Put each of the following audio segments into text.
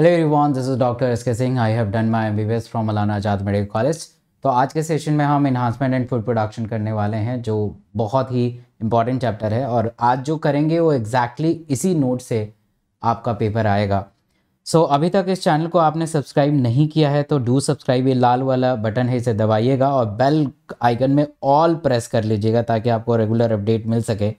Hello everyone this is doctor S K Singh I have done my MBBS from Maulana Azad medical college तो आज के session में हम इन्हांसमेंट and food production करने वाले हैं जो बहुत ही इंपॉर्टेंट चैप्टर है और आज जो करेंगे वो एग्जैक्टली exactly इसी नोट से आपका पेपर आएगा सो so, अभी तक इस चैनल को आपने सब्सक्राइब नहीं किया है तो डू सब्सक्राइब ये लाल वाला बटन है इसे दबाइएगा और बेल आइकन में ऑल प्रेस कर लीजिएगा ताकि आपको रेगुलर अपडेट मिल सके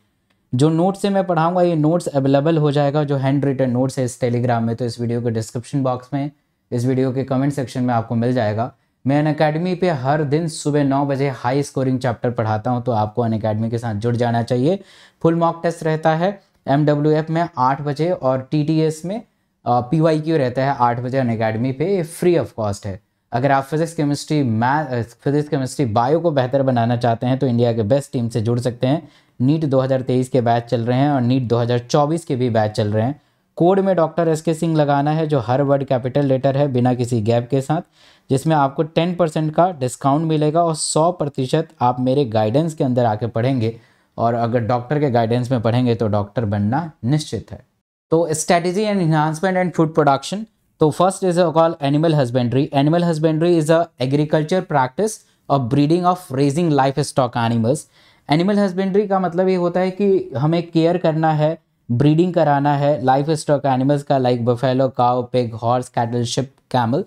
जो नोट्स से मैं पढ़ाऊंगा ये नोट्स अवेलेबल हो जाएगा जो हैंड रिटन नोट्स है इस टेलीग्राम में तो इस वीडियो के डिस्क्रिप्शन बॉक्स में इस वीडियो के कमेंट सेक्शन में आपको मिल जाएगा मैं अन अकेडमी पर हर दिन सुबह नौ बजे हाई स्कोरिंग चैप्टर पढ़ाता हूँ तो आपको अन अकेडमी के साथ जुड़ जाना चाहिए फुल मॉक टेस्ट रहता है एम डब्ल्यू एफ में आठ बजे और टी टी एस में पी वाई क्यू रहता है आठ बजे अन अकेडमी पे फ्री ऑफ कॉस्ट है अगर आप physics chemistry math physics chemistry bio को बेहतर बनाना चाहते हैं तो इंडिया के बेस्ट टीम से जुड़ सकते हैं नीट 2023 के बैच चल रहे हैं और नीट 2024 के भी बैच चल रहे हैं कोड में डॉक्टर एस के सिंह लगाना है जो हर वर्ड कैपिटल लेटर है बिना किसी गैप के साथ जिसमें आपको 10 परसेंट का डिस्काउंट मिलेगा और 100 प्रतिशत आप मेरे गाइडेंस के अंदर आके पढ़ेंगे और अगर डॉक्टर के गाइडेंस में पढ़ेंगे तो डॉक्टर बनना निश्चित है तो strategy and enhancement and food production तो first is call animal husbandry animal husbandry is a agriculture practice of breeding of raising livestock animals animal husbandry का मतलब ये होता है कि हमें केयर करना है ब्रीडिंग कराना है लाइफ स्टॉक एनिमल्स का like buffalo cow pig horse cattle sheep camel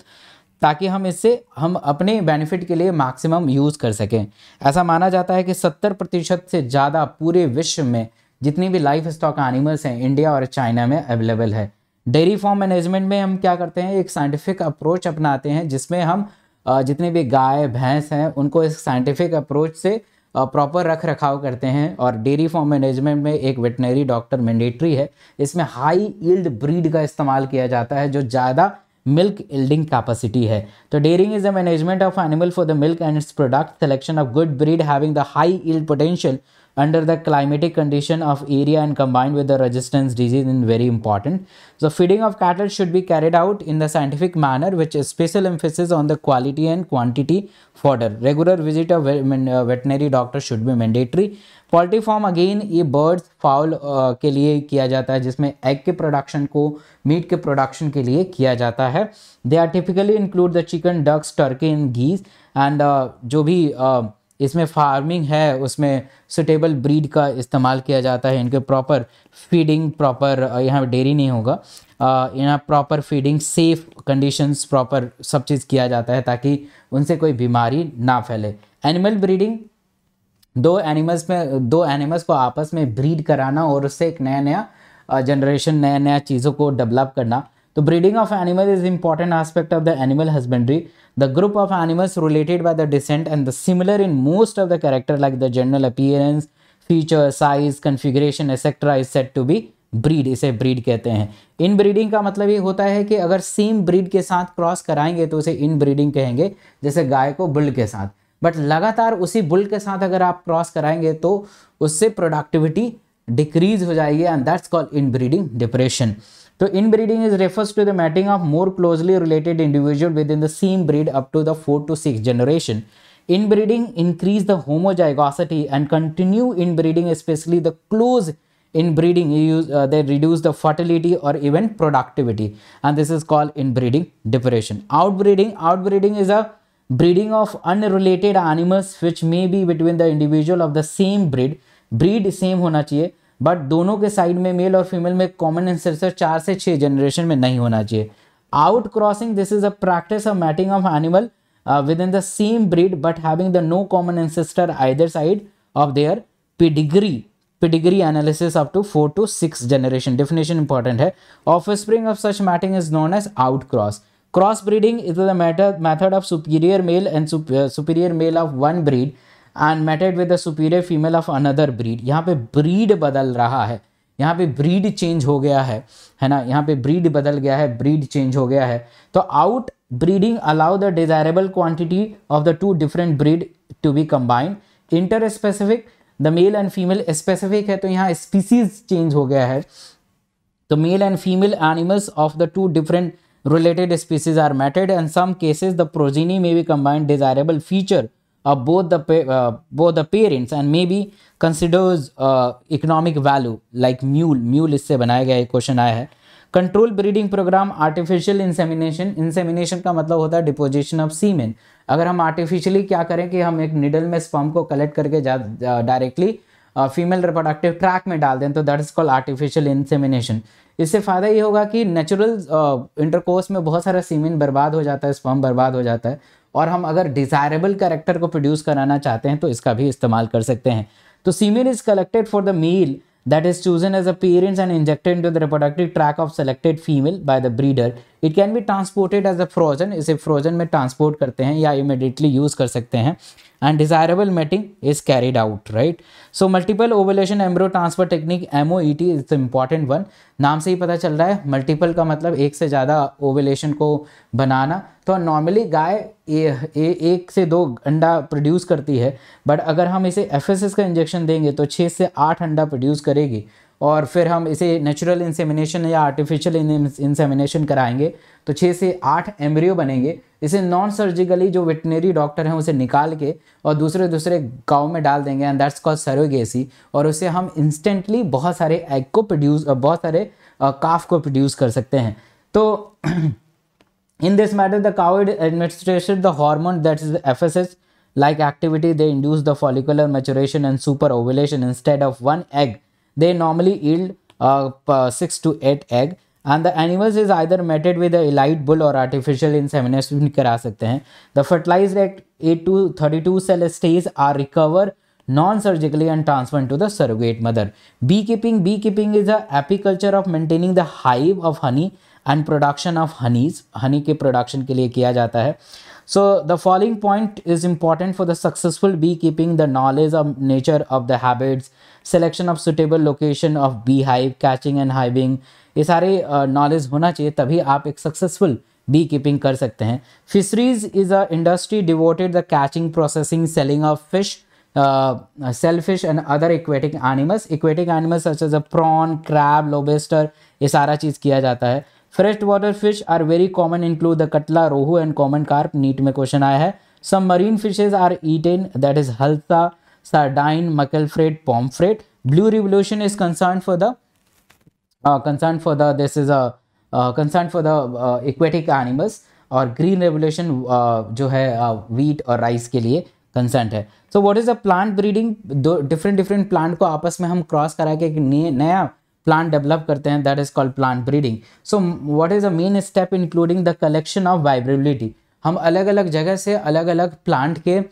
ताकि हम इससे हम अपने बेनिफिट के लिए मैक्सिमम यूज़ कर सकें ऐसा माना जाता है कि 70 प्रतिशत से ज़्यादा पूरे विश्व में जितनी भी लाइफ स्टॉक एनिमल्स हैं इंडिया और चाइना में अवेलेबल है डेयरी फार्म मैनेजमेंट में हम क्या करते हैं एक साइंटिफिक अप्रोच अपनाते हैं जिसमें हम जितने भी गाय भैंस हैं उनको एक साइंटिफिक अप्रोच से प्रॉपर रख रखाव करते हैं और डेयरी फार्म मैनेजमेंट में एक वेटनरी डॉक्टर मैंडेटरी है इसमें हाई ईल्ड ब्रीड का इस्तेमाल किया जाता है जो ज़्यादा मिल्क इल्डिंग कैपेसिटी है तो dairying is the management of animal for the milk and its product selection of good breed having the high yield potential under the climatic condition of area and combined with the resistance disease is very important. So feeding of cattle should be carried out in the scientific manner which is special emphasis on the quality and quantity fodder. Regular visit of veterinary doctor should be mandatory. Poultry farm again ये birds fowl के लिए किया जाता है जिसमें egg के production को meet के प्रोडक्शन के लिए किया जाता है they are typically include the chicken ducks turkey and geese and जो भी uh, इसमें फार्मिंग है उसमें सुटेबल ब्रीड का इस्तेमाल किया जाता है इनके प्रॉपर फीडिंग प्रॉपर यहाँ डेयरी नहीं होगा यहाँ proper feeding safe conditions proper सब चीज़ किया जाता है ताकि उनसे कोई बीमारी ना फैले एनिमल ब्रीडिंग दो एनिमल्स में दो एनिमल्स को आपस में ब्रीड कराना और उससे एक नया नया जनरेशन नया नया चीज़ों को डेवलप करना तो breeding of animal is important aspect of the animal husbandry the group of animals related by the descent and the similar in most of the character like the general appearance feature size configuration etcetera is set to be breed इसे breed कहते हैं इन breeding का मतलब ये होता है कि अगर सेम ब्रीड के साथ क्रॉस कराएंगे तो उसे इन ब्रीडिंग कहेंगे जैसे गाय को बुल के साथ बट लगातार उसी बुल के साथ अगर आप क्रॉस कराएंगे तो उससे प्रोडक्टिविटी डिक्रीज हो जाएगी and that's called inbreeding depression So inbreeding is refers to the mating of more closely related individual within the same breed up to the 4 to 6 generation. Inbreeding increase the homozygosity and continue inbreeding especially the close inbreeding uh, they reduce the fertility or even productivity and this is called inbreeding depression. Outbreeding, outbreeding is a breeding of unrelated animals which may be between the individual of the same breed. Breed same hona chahiye but दोनों के side में mail और female में common ancestor चार से छः generation में नहीं होना चाहिए outcrossing this is a practice of mating of animal within the same breed but having the no common ancestor either side of their pedigree pedigree analysis up to four to six generation definition important है offspring of such mating is known as outcross cross breeding is the method of superior male and superior male of one breed and mated with the superior female of another breed यहाँ पे breed बदल रहा है यहाँ पे breed change हो गया है है ना यहाँ पे ब्रीड बदल गया है ब्रीड चेंज हो गया है तो outbreeding allow the desirable quantity of the two different breed to be combined interspecific the male and female specific है तो यहाँ स्पीसीज चेंज हो गया है तो male and female animals of the two different related species are mated and some cases the progeny may be combined desirable feature of uh, both the uh, both the parents and maybe considers uh, economic value like mule mule इससे बनाया गया एक question आया है control breeding program artificial insemination insemination का मतलब होता है डिपोजिशन ऑफ सीमेन अगर हम आर्टिफिशियली क्या करें कि हम एक निडल में स्पर्म को कलेक्ट करके जा डायरेक्टली फीमेल रिप्रोडक्टिव ट्रैक में डाल दें तो that is called artificial insemination इससे फ़ायदा ये होगा कि नेचुरल इंटरकोर्स uh, में बहुत सारा सीमेन बर्बाद हो जाता है स्पर्म बर्बाद हो जाता है और हम अगर डिजायरेबल करेक्टर को प्रोड्यूस कराना चाहते हैं तो इसका भी इस्तेमाल कर सकते हैं तो semen is collected for the male that is chosen as a parents and injected to the reproductive tract of selected female by the breeder it can be transported as a frozen इसे frozen में transport करते हैं या immediately use कर सकते हैं and desirable mating is carried out right so multiple ovulation embryo transfer technique M O E T is the important one नाम से ही पता चल रहा है मल्टीपल का मतलब एक से ज़्यादा ओवलेशन को बनाना तो नॉर्मली गाय एक से दो अंडा प्रोड्यूस करती है बट अगर हम इसे एफ एस एस का इंजेक्शन देंगे तो छः से आठ अंडा प्रोड्यूस करेगी और फिर हम इसे नेचुरल इंसेमिनेशन या आर्टिफिशियल इंसेमिनेशन कराएंगे तो छः से आठ एम्ब्रियो बनेंगे इसे नॉन सर्जिकली जो वेटनरी डॉक्टर हैं उसे निकाल के और दूसरे दूसरे गांव में डाल देंगे एंड दैट्स कॉल सरोगेसी और उसे हम इंस्टेंटली बहुत सारे एग को प्रोड्यूस बहुत सारे काफ को प्रोड्यूस कर सकते हैं तो in the this administration the coward that is F S S like activity they induce the follicular maturation and super ovulation instead of one egg They normally yield uh, 6 to 8 egg and the animals is either mated with a elite bull or artificial insemination kara sakte hain The fertilized egg 8 to 32 cell stages are recover non-surgically and transferred to the surrogate mother. Beekeeping Beekeeping is a apiculture of maintaining the hive of honey and production of honeys honey ke production ke liye kiya jata hai So the following point is important for the successful beekeeping, the knowledge of nature of the habits, selection of suitable location of beehive, catching and hiving. These uh, are knowledge hona chahiye, tabhi aap ek successful beekeeping kar sakte hain. Fisheries is an industry devoted the catching, processing, selling of fish, uh, shellfish and other aquatic animals. Aquatic animals such as a prawn, crab, lobster, ye sara cheez kiya jata hai. Fresh water fish are very common include the catla rohu and common carp NEET में question आया है some marine fishes are eaten that is hilsa sardine mackerel pomfret. Blue revolution is concerned for the uh, concerned for the this is a uh, concerned for the uh, और green revolution uh, जो है wheat uh, और rice के लिए concern है so what is a plant breeding दो different different plant को आपस में हम क्रॉस करा के एक नया प्लांट डेवलप करते हैं that is called plant breeding so what is the main step including the collection of variability हम अलग अलग जगह से अलग अलग प्लांट के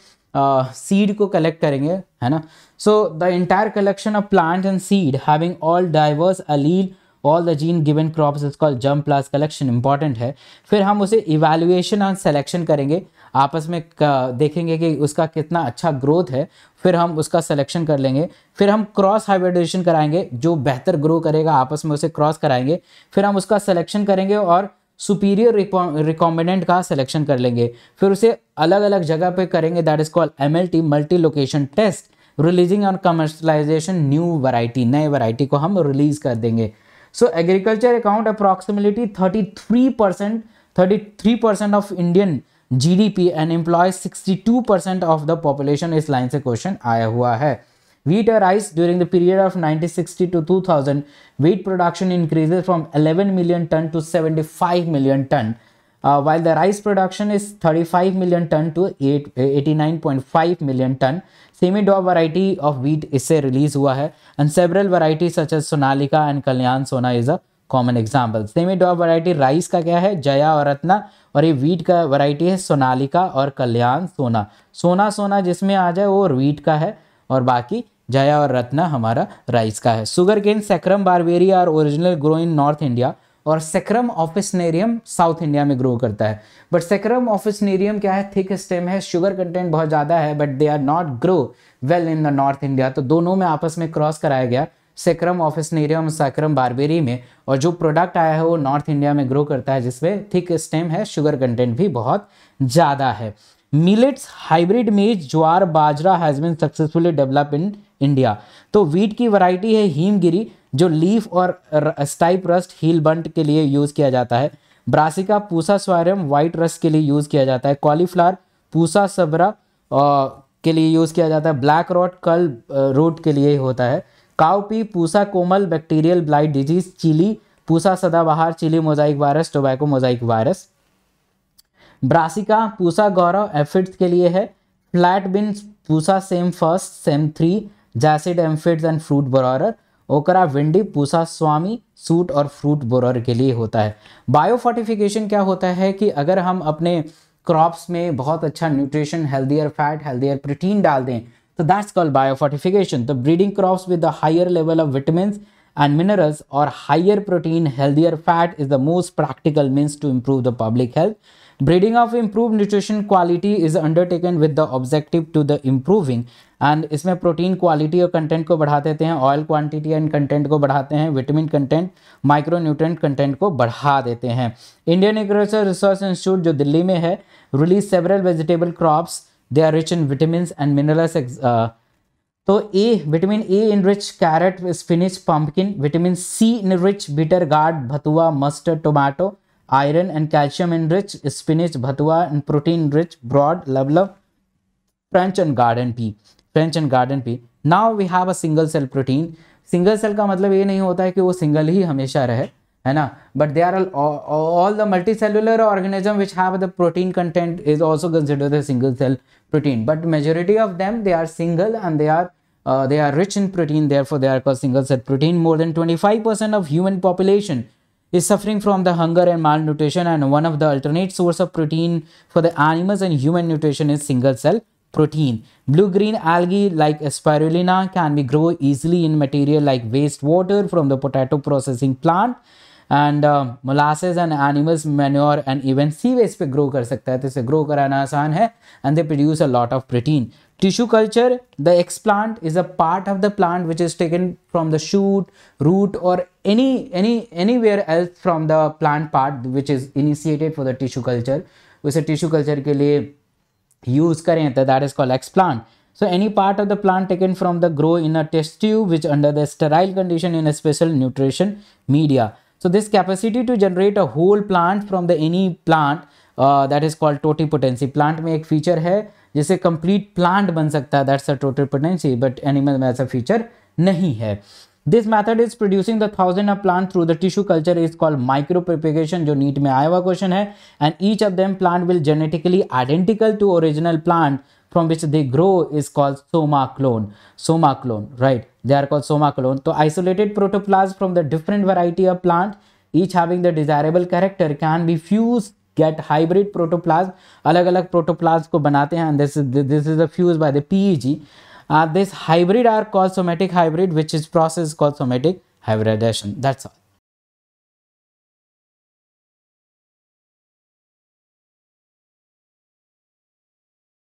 सीड uh, को कलेक्ट करेंगे है ना so the entire collection of plant and seed having all diverse allele all the gene given crops is called germplasm collection important है फिर हम उसे इवेल्युएशन और सेलेक्शन करेंगे आपस में देखेंगे कि उसका कितना अच्छा ग्रोथ है फिर हम उसका सिलेक्शन कर लेंगे फिर हम क्रॉस हाइब्रिडेशन कराएंगे जो बेहतर ग्रो करेगा आपस में उसे क्रॉस कराएंगे फिर हम उसका सिलेक्शन करेंगे और सुपीरियर रिकॉम्बिनेंट का सिलेक्शन कर लेंगे फिर उसे अलग अलग जगह पे करेंगे that is called M L T multi location test releasing on commercialization new variety नए वैरायटी को हम रिलीज कर देंगे So agriculture account approximately 33%, 33% of Indian GDP and employs 62% of the population Is line se question आया hua hai. Wheat rice during the period of 1960 to 2000, wheat production increases from 11 million ton to 75 million ton, uh, while the rice production is 35 million ton to 89.5 million ton. Semi dwarf variety of wheat इससे release हुआ है and several variety such as Sonalika and Kalyan Sona is a common example semi dwarf variety rice का क्या है जया और रत्ना और ये wheat का वराइटी है सोनालिका और कल्याण सोना सोना सोना जिसमें आ जाए वो वीट का है और बाकी जया और रत्ना हमारा राइस का है sugar cane Saccharum barberi are original grow in north India और सेक्रम ऑफिसनेरियम साउथ इंडिया में ग्रो करता है बट सेक्रम ऑफिसनेरियम क्या है थिक स्टेम है शुगर कंटेंट बहुत ज़्यादा है but they are not grow well in the north India तो दोनों में आपस में क्रॉस कराया गया सेक्रम ऑफिसनेरियम सेक्रम बारबेरी में और जो प्रोडक्ट आया है वो नॉर्थ इंडिया में ग्रो करता है जिसमें थिक स्टेम है शुगर कंटेंट भी बहुत ज़्यादा है millets hybrid maize jowar bajra has been successfully develop in India तो वीट की वैरायटी है हीमगिरी जो लीफ और स्टाइप रस्ट हील बंट के लिए यूज़ किया जाता है brassica Pusa Swarnim white rust के लिए यूज़ किया जाता है कॉलीफ्लावर पूसा सबरा के लिए यूज़ किया जाता है ब्लैक रॉट कल रूट के लिए होता है cowpea Pusa Komal bacterial blight disease chilli Pusa Sadabahar chilli mosaic virus tobacco mosaic virus brassica Pusa Gaurav aphids के लिए है flat bean Pusa Sem first Sem three jassid aphids and fruit borer okra bhindi Pusa Sawani shoot और फ्रूट बोरर के लिए होता है बायोफर्टिफिकेशन क्या होता है कि अगर हम अपने क्रॉप्स में बहुत अच्छा nutrition healthier fat healthier protein डाल दें तो दैट्स कॉल्ड बायोफर्टिफिकेशन तो breeding crops with the higher level of vitamin and minerals और higher protein healthier fat is the most practical means to improve the public health Breeding of improved nutrition quality is undertaken with the objective to the improving and इसमें protein quality और content को बढ़ा देते हैं oil quantity and content को बढ़ाते हैं vitamin content micro content को बढ़ा देते हैं इंडियन एग्रीकल्चर रिसर्च इंस्टीट्यूट जो दिल्ली में है release several vegetable crops they are rich in vitamin and minerals तो A vitamin A in rich carrot spinach pumpkin vitamin C in rich bitter gourd bathua mustard tomato iron and calcium enriched spinach bhatua and protein rich broad level of french and garden pea french and garden pea now we have a single cell protein single cell का मतलब ये नहीं होता है कि वो single ही हमेशा रहे है ना but they are all the multi cellular organism which have the protein content is also considered a single cell protein but majority of them they are single and they are Uh, they are rich in protein, therefore they are called single cell protein. More than 25% of human population is suffering from the hunger and malnutrition and one of the alternate source of protein for the animals and human nutrition is single cell protein. Blue-green algae like spirulina can be grow easily in material like wastewater from the potato processing plant and uh, molasses and animals manure and even sea waste पे grow कर सकता है तो इसे grow कराना आसान है and they produce a Tissue culture, the explant is a part of the plant which is taken from the shoot, root or any, any anywhere else from the plant part which is initiated for the tissue culture. say tissue culture के लिए use करें that is called explant. So any part of the plant taken from the grow in a test tube which under the sterile condition in a special nutrition media. So this capacity to generate a whole plant from the any plant that is called totipotency plant में एक feature है जिससे complete plant बन सकता है that's a total potency but animal में ऐसा feature नहीं है this method is producing the thousand of plant through the tissue culture is called micro propagation जो नीट में आया हुआ क्वेश्चन है and each of them plant will genetically identical to original plant from which they grow is called soma clone soma clone right they are called soma clone तो isolated protoplast from the different variety of plant each having the desirable character can be fuse get hybrid protoplasm अलग अलग protoplasm को बनाते हैं this this is the fuse by the PEG this hybrid are call somatic hybrid which is process call somatic hybridization that's all